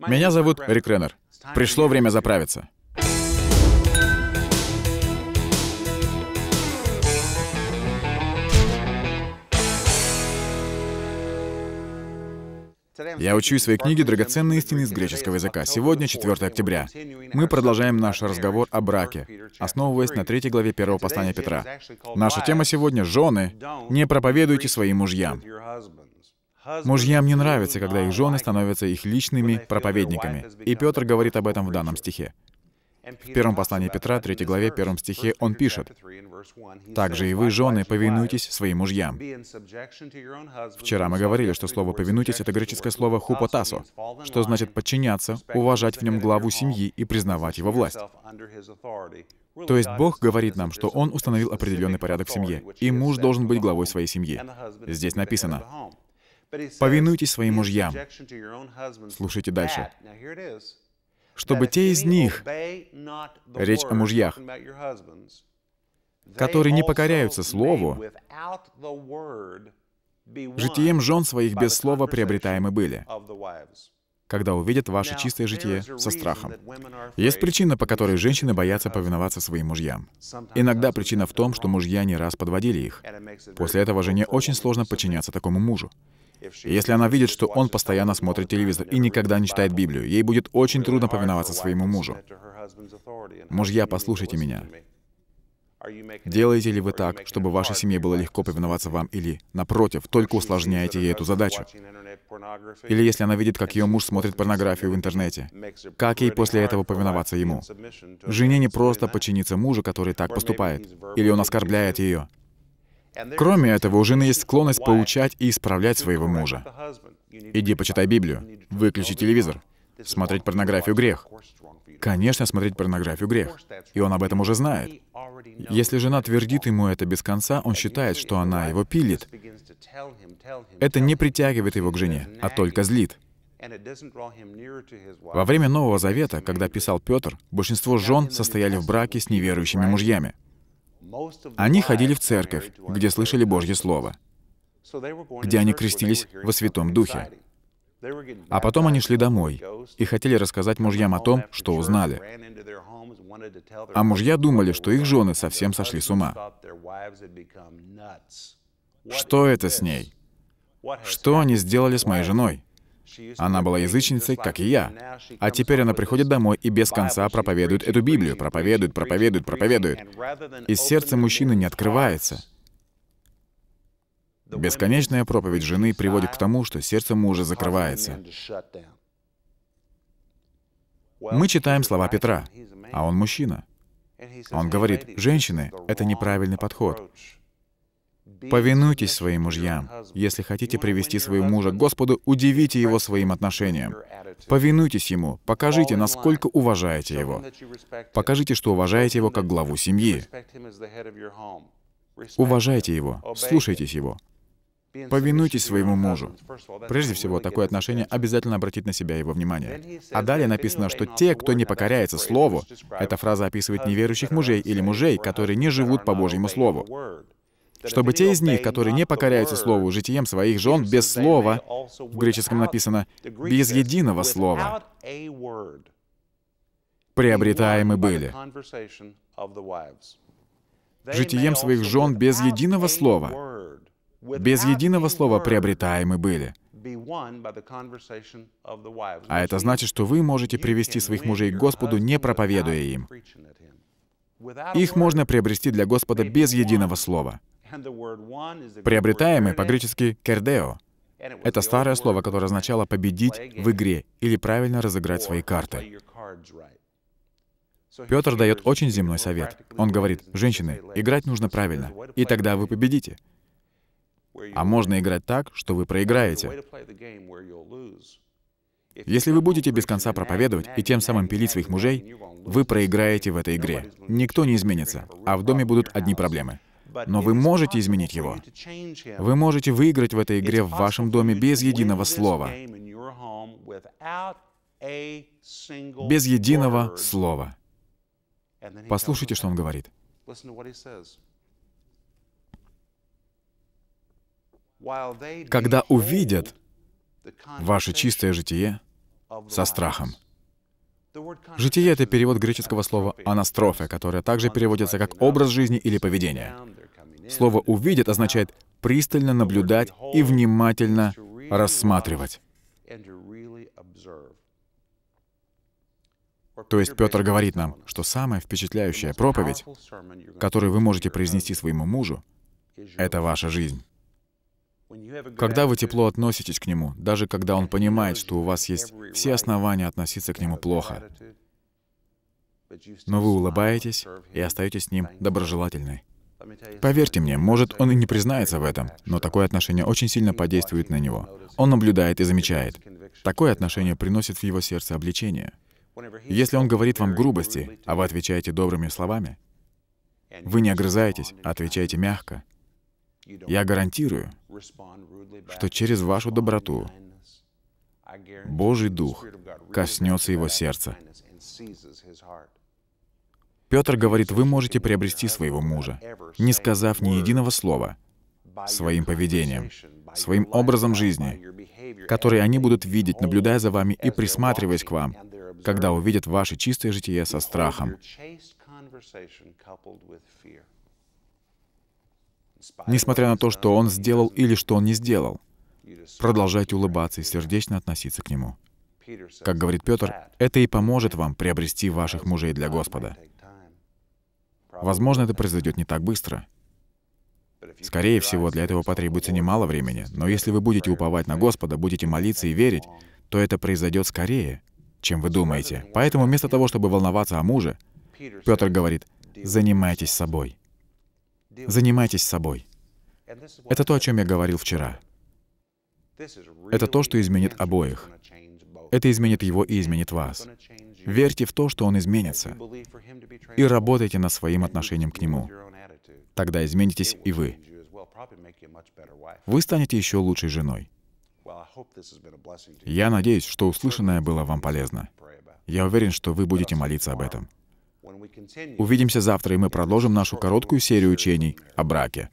Меня зовут Рик Реннер. Пришло время заправиться. Я учу свои книги «Драгоценные истины» из греческого языка. Сегодня 4 октября. Мы продолжаем наш разговор о браке, основываясь на третьей главе первого послания Петра. Наша тема сегодня — «Жены, не проповедуйте своим мужьям». Мужьям не нравится, когда их жены становятся их личными проповедниками. И Петр говорит об этом в данном стихе. В первом послании Петра, 3 главе, 1 стихе он пишет, «Также и вы, жены, повинуйтесь своим мужьям». Вчера мы говорили, что слово «повинуйтесь» — это греческое слово «хупотасо», что значит «подчиняться», уважать в нем главу семьи и признавать его власть. То есть Бог говорит нам, что Он установил определенный порядок в семье, и муж должен быть главой своей семьи. Здесь написано, Повинуйтесь своим мужьям. Слушайте дальше. Чтобы те из них, речь о мужьях, которые не покоряются Слову, житием жен своих без слова приобретаемы были, когда увидят ваше чистое житие со страхом. Есть причина, по которой женщины боятся повиноваться своим мужьям. Иногда причина в том, что мужья не раз подводили их. После этого жене очень сложно подчиняться такому мужу. Если она видит, что он постоянно смотрит телевизор и никогда не читает Библию, ей будет очень трудно повиноваться своему мужу. Мужья, послушайте меня. Делаете ли вы так, чтобы вашей семье было легко повиноваться вам, или, напротив, только усложняете ей эту задачу? Или если она видит, как ее муж смотрит порнографию в интернете, как ей после этого повиноваться ему? Жене не просто подчиниться мужу, который так поступает, или он оскорбляет ее, Кроме этого, у жены есть склонность поучать и исправлять своего мужа. Иди почитай Библию, выключи телевизор, смотреть порнографию — грех. Конечно, смотреть порнографию — грех. И он об этом уже знает. Если жена твердит ему это без конца, он считает, что она его пилит. Это не притягивает его к жене, а только злит. Во время Нового Завета, когда писал Петр, большинство жен состояли в браке с неверующими мужьями. Они ходили в церковь, где слышали Божье Слово, где они крестились во Святом Духе. А потом они шли домой и хотели рассказать мужьям о том, что узнали. А мужья думали, что их жены совсем сошли с ума. Что это с ней? Что они сделали с моей женой? Она была язычницей, как и я. А теперь она приходит домой и без конца проповедует эту Библию, проповедует, проповедует, проповедует. И сердце мужчины не открывается. Бесконечная проповедь жены приводит к тому, что сердце мужа закрывается. Мы читаем слова Петра, а он мужчина. Он говорит, женщины, это неправильный подход. Повинуйтесь своим мужьям. Если хотите привести своего мужа к Господу, удивите его своим отношением. Повинуйтесь ему, покажите, насколько уважаете его. Покажите, что уважаете его как главу семьи. Уважайте его, слушайтесь его. Повинуйтесь своему мужу. Прежде всего, такое отношение обязательно обратит на себя его внимание. А далее написано, что те, кто не покоряется Слову, эта фраза описывает неверующих мужей или мужей, которые не живут по Божьему Слову чтобы те из них, которые не покоряются Слову, житием своих жен без слова, в греческом написано «без единого слова», приобретаемы были. Житием своих жен без единого слова, без единого слова приобретаемы были. А это значит, что вы можете привести своих мужей к Господу, не проповедуя им. Их можно приобрести для Господа без единого слова. Приобретаемый по-гречески «кердео» — это старое слово, которое означало «победить в игре» или «правильно разыграть свои карты». Петр дает очень земной совет. Он говорит, «Женщины, играть нужно правильно, и тогда вы победите». А можно играть так, что вы проиграете. Если вы будете без конца проповедовать и тем самым пилить своих мужей, вы проиграете в этой игре. Никто не изменится, а в доме будут одни проблемы но вы можете изменить его. Вы можете выиграть в этой игре в вашем доме без единого слова. Без единого слова. Послушайте, что он говорит. Когда увидят ваше чистое житие со страхом. Житие — это перевод греческого слова «анастрофе», которое также переводится как «образ жизни» или «поведение». Слово «увидит» означает пристально наблюдать и внимательно рассматривать. То есть Петр говорит нам, что самая впечатляющая проповедь, которую вы можете произнести своему мужу, это ваша жизнь. Когда вы тепло относитесь к нему, даже когда он понимает, что у вас есть все основания относиться к нему плохо, но вы улыбаетесь и остаетесь с ним доброжелательной. Поверьте мне, может, он и не признается в этом, но такое отношение очень сильно подействует на него. Он наблюдает и замечает. Такое отношение приносит в его сердце обличение. Если он говорит вам грубости, а вы отвечаете добрыми словами, вы не огрызаетесь, а отвечаете мягко, я гарантирую, что через вашу доброту Божий Дух коснется его сердца. Петр говорит, вы можете приобрести своего мужа, не сказав ни единого слова, своим поведением, своим образом жизни, который они будут видеть, наблюдая за вами и присматриваясь к вам, когда увидят ваше чистое житие со страхом. Несмотря на то, что он сделал или что он не сделал, продолжайте улыбаться и сердечно относиться к нему. Как говорит Петр, это и поможет вам приобрести ваших мужей для Господа — Возможно, это произойдет не так быстро. Скорее всего, для этого потребуется немало времени, но если вы будете уповать на Господа, будете молиться и верить, то это произойдет скорее, чем вы думаете. Поэтому вместо того, чтобы волноваться о муже, Петр говорит, занимайтесь собой. Занимайтесь собой. Это то, о чем я говорил вчера. Это то, что изменит обоих. Это изменит его и изменит вас. Верьте в то, что он изменится, и работайте над своим отношением к нему. Тогда изменитесь и вы. Вы станете еще лучшей женой. Я надеюсь, что услышанное было вам полезно. Я уверен, что вы будете молиться об этом. Увидимся завтра, и мы продолжим нашу короткую серию учений о браке.